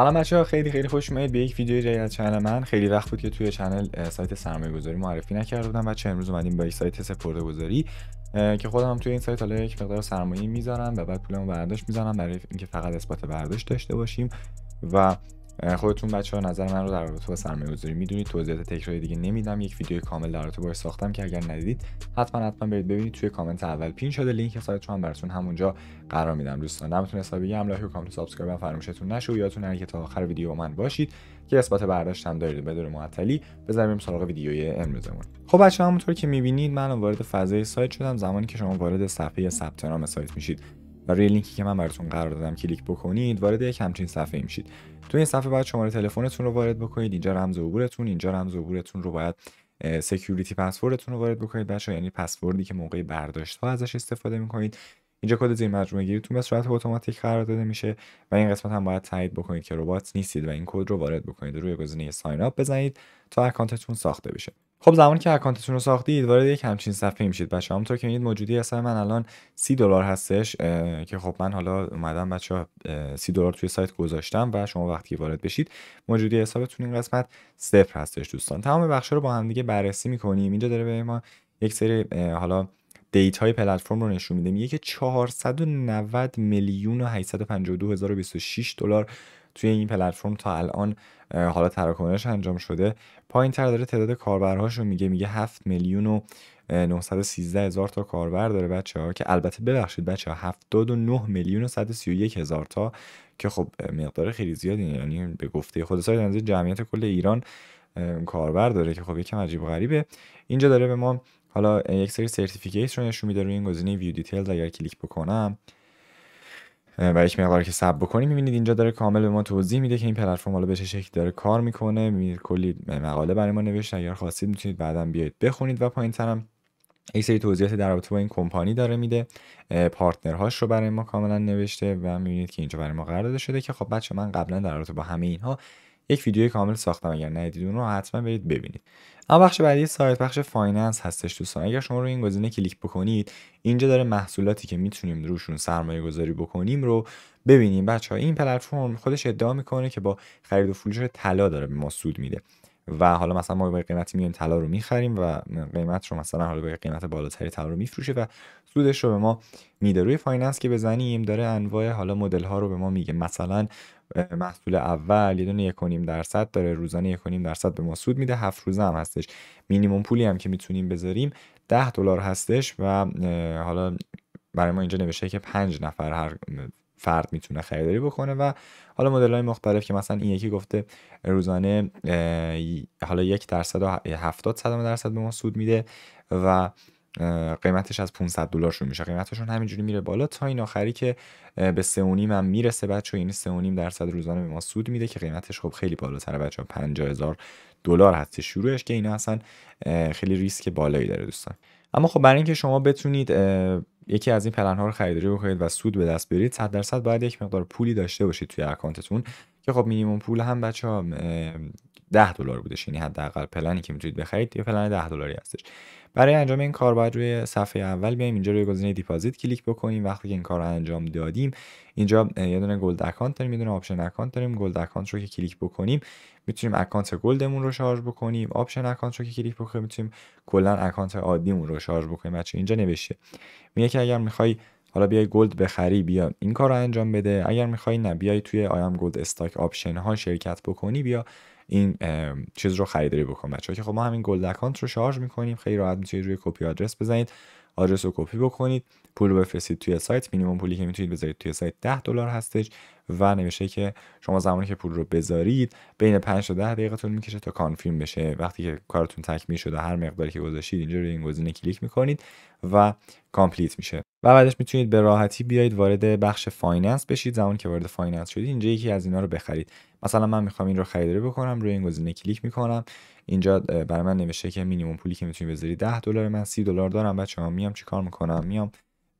سلام بچه ها خیلی خیلی خوش اومدید به یک ویدیو جدید از چنل من خیلی وقت بود که توی چنل سایت سرمایه گذاری معرفی نکرده بودم بچه امروز اومدیم با یک سایت سپرده گذاری که خودم توی این سایت حالا یک مقدار سرمایه میذارم و بعد پولمو برداشت میزنم برای اینکه فقط اثبات برداشت داشته باشیم و خودتون بچه ها نظر من رو در رابطه با سرمایه گذاری میدونید توضیحات تکراری دیگه نمیدم یک ویدیو کامل در رابطه باش ساختم که اگر ندیدید حتما حتما برید ببینید توی کامنت اول پین شده لینک سایت رو هم براتون همونجا قرار میدم دوستان دمتون حسابی بگم لایک کامنت سابسکرایب فراموشتون نشه و یادتون نره که تا آخر ویدیو من باشید که اثبات برداشت هم دارید بدون معطلی بزنیم سراغ ویدیوی امروزمون خب بچه همونطور که میبینید من وارد فضای سایت شدم زمانی که شما وارد صفحه ثبت نام سایت میشید و روی لینکی که من براتون قرار دادم کلیک بکنید وارد یک همچین صفحه میشید تو این صفحه باید شماره تلفنتون رو وارد بکنید اینجا رمز عبورتون اینجا رمز عبورتون رو باید سکیوریتی پسوردتون رو وارد بکنید بچه یعنی پسوردی که موقع برداشت ها ازش استفاده میکنید اینجا کد زیر مجموعه گیریتون به صورت اتوماتیک قرار داده میشه و این قسمت هم باید تایید بکنید که ربات نیستید و این کد رو وارد بکنید و روی گزینه ساین اپ بزنید تا اکانتتون ساخته بشه خب زمانی که اکانتتون رو ساختید وارد یک همچین صفحه میشید بچه همونطور که میدید موجودی حساب من الان سی دلار هستش که خب من حالا اومدم بچه ها سی دلار توی سایت گذاشتم و شما وقتی وارد بشید موجودی حسابتون این قسمت صفر هستش دوستان تمام بخش رو با هم دیگه بررسی میکنیم اینجا داره به ما یک سری حالا های پلتفرم رو نشون میده میگه که 490 میلیون و هزار و 26 دلار توی این پلتفرم تا الان حالا تراکنش انجام شده پایین تر داره تعداد کاربرهاش رو میگه میگه 7 میلیون و 913 هزار تا کاربر داره بچه ها که البته ببخشید بچه ها 79 میلیون و 131 هزار تا که خب مقدار خیلی زیادی یعنی به گفته خود سایت جمعیت کل ایران کاربر داره که خب یکم عجیب غریبه اینجا داره به ما حالا یک سری سرتیفیکیت رو نشون میده روی این گزینه ویو دیتیلز اگر کلیک بکنم و یک مقدار که سب بکنیم میبینید اینجا داره کامل به ما توضیح میده که این پلتفرم حالا به چه شکلی داره کار میکنه میبینید کلی مقاله برای ما نوشته اگر خواستید میتونید بعدا بیاید بخونید و پایین ترم یک سری توضیحات در رابطه با این کمپانی داره میده پارتنرهاش رو برای ما کاملا نوشته و میبینید که اینجا برای ما قرار داده شده که خب بچه من قبلا در رابطه با همه اینها یک ویدیو کامل ساختم اگر ندیدید اون رو حتما برید ببینید اما بخش بعدی سایت بخش فایننس هستش دوستان اگر شما رو این گزینه کلیک بکنید اینجا داره محصولاتی که میتونیم روشون سرمایه گذاری بکنیم رو ببینیم بچه ها این پلتفرم خودش ادعا میکنه که با خرید و فروش طلا داره به ما سود میده و حالا مثلا ما به قیمتی میایم طلا رو میخریم و قیمت رو مثلا حالا به قیمت بالاتری طلا رو میفروشه و سودش رو به ما میده روی فایننس که بزنیم داره انواع حالا مدل ها رو به ما میگه مثلا محصول اول یه دونه 1.5 درصد داره روزانه 1.5 درصد به ما سود میده هفت روزه هم هستش مینیموم پولی هم که میتونیم بذاریم 10 دلار هستش و حالا برای ما اینجا نوشته که پنج نفر هر فرد میتونه خریداری بکنه و حالا مدل های مختلف که مثلا این یکی گفته روزانه حالا یک درصد و هفتاد صدم درصد به ما سود میده و قیمتش از 500 دلار شروع میشه قیمتشون همینجوری میره بالا تا این آخری که به 3.5 هم میرسه بچه یعنی در درصد روزانه به ما سود میده که قیمتش خب خیلی بالاتره بچه 50000 دلار هست شروعش که اینا اصلا خیلی ریسک بالایی داره دوستان اما خب برای اینکه شما بتونید یکی از این پلن ها رو خریداری بکنید و سود به دست بیارید 100 درصد باید یک مقدار پولی داشته باشید توی اکانتتون که خب مینیمم پول هم بچه ها 10 دلار بودش یعنی حداقل پلنی که میتونید بخرید یه پلن 10 دلاری هستش برای انجام این کار باید روی صفحه اول بیایم اینجا روی گزینه دیپازیت کلیک بکنیم وقتی که این کار رو انجام دادیم اینجا یه دونه گلد اکانت داریم یه دونه آپشن اکانت داریم گلد اکانت رو که کلیک بکنیم میتونیم اکانت گلدمون رو شارژ بکنیم آپشن اکانت رو که کلیک بکنیم میتونیم کلا اکانت عادیمون رو شارژ بکنیم بچه اینجا نوشته میگه که اگر میخوای حالا بیای گلد بخری بیا این کار رو انجام بده اگر میخوای نه بیای توی آیم گلد استاک آپشن ها شرکت بکنی بیا این چیز رو خریداری بکن بچه‌ها که خب ما همین گلد اکانت رو شارژ میکنیم خیلی راحت میتونید روی کپی آدرس بزنید آدرس رو کپی بکنید پول رو بفرستید توی سایت مینیمم پولی که میتونید بذارید توی سایت 10 دلار هستش و نمیشه که شما زمانی که پول رو بذارید بین 5 تا 10 دقیقه طول میکشه تا کانفیرم بشه وقتی که کارتون تکمیل شده هر مقداری که گذاشتید اینجا روی این گزینه کلیک میکنید و کامپلیت میشه و بعدش میتونید به راحتی بیایید وارد بخش فایننس بشید زمانی که وارد فایننس شدید اینجا یکی از اینا رو بخرید مثلا من میخوام این رو خریداری بکنم روی این گزینه کلیک میکنم اینجا برای من نوشته که مینیمم پولی که میتونید بذارید 10 دلار من 30 دلار دارم بچه‌ها میام چیکار میکنم میام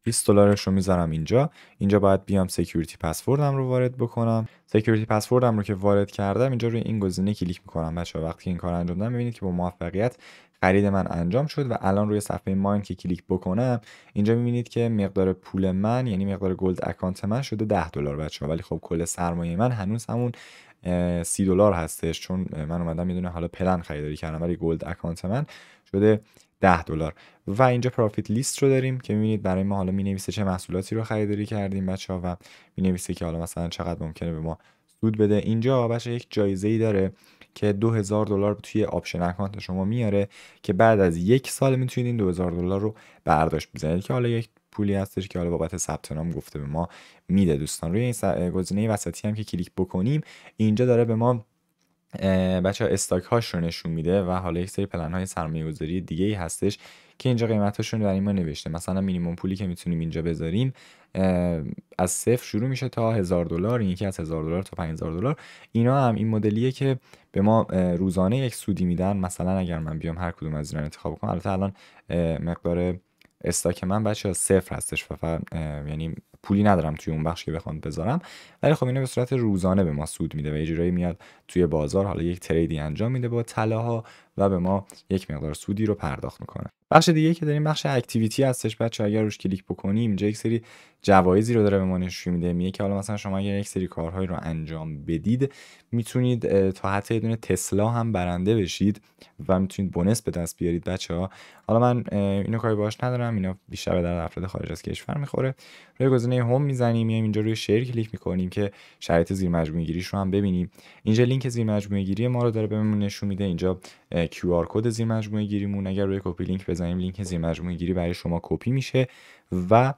20 دلارش رو میذارم اینجا اینجا باید بیام سکیوریتی پسوردم رو وارد بکنم سکیوریتی پسوردم رو که وارد کردم اینجا روی این گزینه کلیک میکنم بچه وقتی این کار انجام دادم میبینید که با موفقیت خرید من انجام شد و الان روی صفحه ماین که کلیک بکنم اینجا میبینید که مقدار پول من یعنی مقدار گلد اکانت من شده 10 دلار بچه ولی خب کل سرمایه من هنوز همون سی دلار هستش چون من اومدم میدونه حالا پلن خریداری کردم ولی گلد اکانت من شده 10 دلار و اینجا پروفیت لیست رو داریم که میبینید برای ما حالا مینویسه چه محصولاتی رو خریداری کردیم بچه ها و مینویسه که حالا مثلا چقدر ممکنه به ما سود بده اینجا بچه یک جایزه ای داره که 2000 دلار توی آپشن اکانت شما میاره که بعد از یک سال میتونید این 2000 دلار رو برداشت بزنید که حالا یک پولی هستش که حالا بابت ثبت نام گفته به ما میده دوستان روی این گزینه وسطی هم که کلیک بکنیم اینجا داره به ما بچه ها استاک هاش رو نشون میده و حالا یک سری پلن های سرمایه گذاری دیگه ای هستش که اینجا قیمتاشون برای ما نوشته مثلا مینیموم پولی که میتونیم اینجا بذاریم از صفر شروع میشه تا هزار دلار این از هزار دلار تا 5000 دلار اینا هم این مدلیه که به ما روزانه یک سودی میدن مثلا اگر من بیام هر کدوم از اینا انتخاب کنم البته الان مقدار استاک من بچه ها صفر هستش و یعنی پولی ندارم توی اون بخش که بخوام بذارم ولی خب اینو به صورت روزانه به ما سود میده و یه جورایی میاد توی بازار حالا یک تریدی انجام میده با طلاها و به ما یک مقدار سودی رو پرداخت میکنه بخش دیگه که داریم بخش اکتیویتی هستش بچه اگر روش کلیک بکنیم اینجا یک سری جوایزی رو داره به ما نشون میده میگه که حالا مثلا شما اگر یک سری کارهایی رو انجام بدید میتونید تا حتی یه دونه تسلا هم برنده بشید و میتونید بونس به دست بیارید بچه ها حالا من اینو کاری باش ندارم اینا بیشتر به در افراد خارج از کشور میخوره روی هم میزنیم میایم اینجا روی شیر کلیک میکنیم که شرایط زیر مجموعه گیریش رو هم ببینیم اینجا لینک زیر مجموعه گیری ما رو داره بهمون نشون میده اینجا کیو کد زیر مجموعه گیریمون اگر روی کپی لینک بزنیم لینک زیر مجموعه گیری برای شما کپی میشه و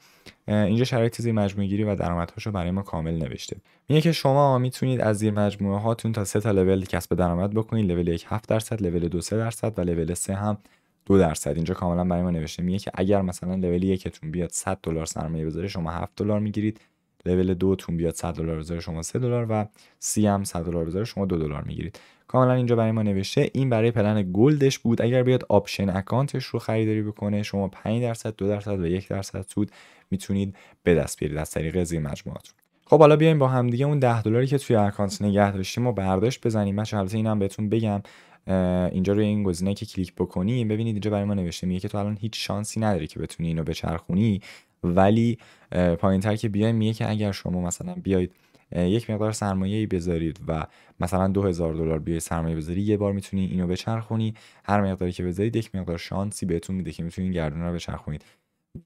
اینجا شرایط زیر مجموعه گیری و درآمدهاشو برای ما کامل نوشته میگه که شما میتونید از زیر مجموعه هاتون تا سه تا لول کسب درآمد بکنید لول 1 7 درصد لول 2 3 درصد و لول سه هم دو درصد اینجا کاملا برای ما نوشته میگه که اگر مثلا لول یکتون بیاد 100 دلار سرمایه بذاره شما 7 دلار میگیرید لول تون بیاد 100 دلار بذاره شما 3 دلار و سی هم 100 دلار بذاره شما 2 دلار میگیرید کاملا اینجا برای ما نوشته این برای پلن گلدش بود اگر بیاد آپشن اکانتش رو خریداری بکنه شما 5 درصد 2 درصد و 1 درصد سود میتونید به دست بیارید از طریق زیر مجموعاتون خب حالا بیایم با همدیگه اون 10 دلاری که توی اکانت نگه داشتیم و برداشت بزنیم بچه البته اینم بهتون بگم اینجا روی این گزینه که کلیک بکنی، ببینید اینجا برای ما نوشته میگه که تو الان هیچ شانسی نداری که بتونی اینو بچرخونی ولی تر که بیایم میگه که اگر شما مثلا بیاید یک مقدار سرمایه بذارید و مثلا 2000 دلار بیای سرمایه بذاری یه بار میتونی اینو بچرخونی هر مقداری که بذارید یک مقدار شانسی بهتون میده که میتونید گردون رو بچرخونید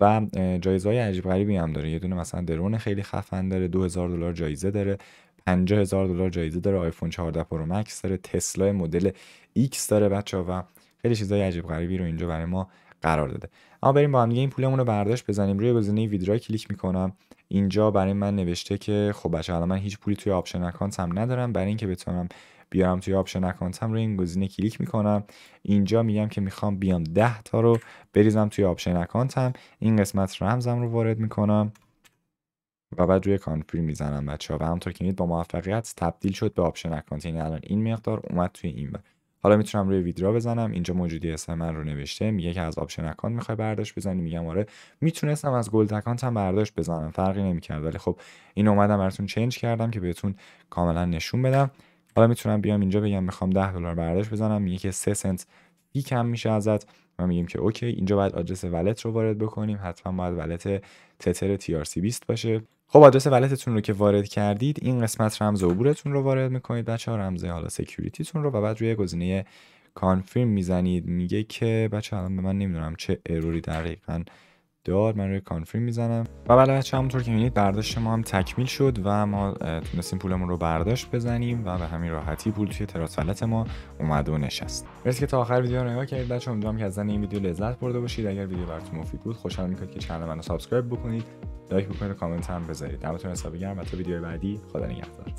و جایزه های عجیب غریبی هم داره یه دونه مثلا درون خیلی خفن داره 2000 دلار جایزه داره 50 هزار دلار جایزه داره آیفون 14 پرو مکس داره تسلا مدل X داره بچه و خیلی چیزای عجیب غریبی رو اینجا برای ما قرار داده اما بریم با هم دیگه این پولمون رو برداشت بزنیم روی گزینه ویدرا کلیک میکنم اینجا برای من نوشته که خب بچه الان من هیچ پولی توی آپشن اکانت هم ندارم برای اینکه بتونم بیارم توی آپشن اکانتم روی این گزینه کلیک میکنم اینجا میگم که میخوام بیام 10 تا رو بریزم توی آپشن اکانت هم. این قسمت رمزم رو وارد میکنم و بعد روی کانفری میزنم بچه ها و همطور که میدید با موفقیت تبدیل شد به آپشن اکانت یعنی الان این مقدار اومد توی این حالا میتونم روی ویدرا بزنم اینجا موجودی اسم من رو نوشته میگه که از آپشن اکانت میخوای برداشت بزنی میگم آره میتونستم از گلد اکانت هم برداشت بزنم فرقی نمیکرد ولی خب این اومدم براتون چنج کردم که بهتون کاملا نشون بدم حالا میتونم بیام اینجا بگم میخوام 10 دلار برداشت بزنم میگه که 3 سنت کم میشه ازت ما میگیم که اوکی اینجا باید آدرس ولت رو وارد بکنیم حتما باید ولت تتر سی 20 باشه خب آدرس ولتتون رو که وارد کردید این قسمت رمز عبورتون رو وارد میکنید بچه ها رمز حالا سکیوریتیتون رو و بعد روی گزینه کانفیرم میزنید میگه که بچه الان به من نمیدونم چه اروری دقیقا دار من روی کانفری میزنم و بله بچه همونطور که میبینید برداشت ما هم تکمیل شد و ما تونستیم پولمون رو برداشت بزنیم و به همین راحتی پول توی تراسلت ما اومده و نشست مرسی که تا آخر ویدیو رو نگاه کردید بچه امیدوارم که از این ویدیو لذت برده باشید اگر ویدیو براتون مفید بود خوشحال میکنید که کانال منو سابسکرایب بکنید لایک بکنید و کامنت هم بذارید دمتون حساب گرم و تا ویدیو بعدی خدا نگهدار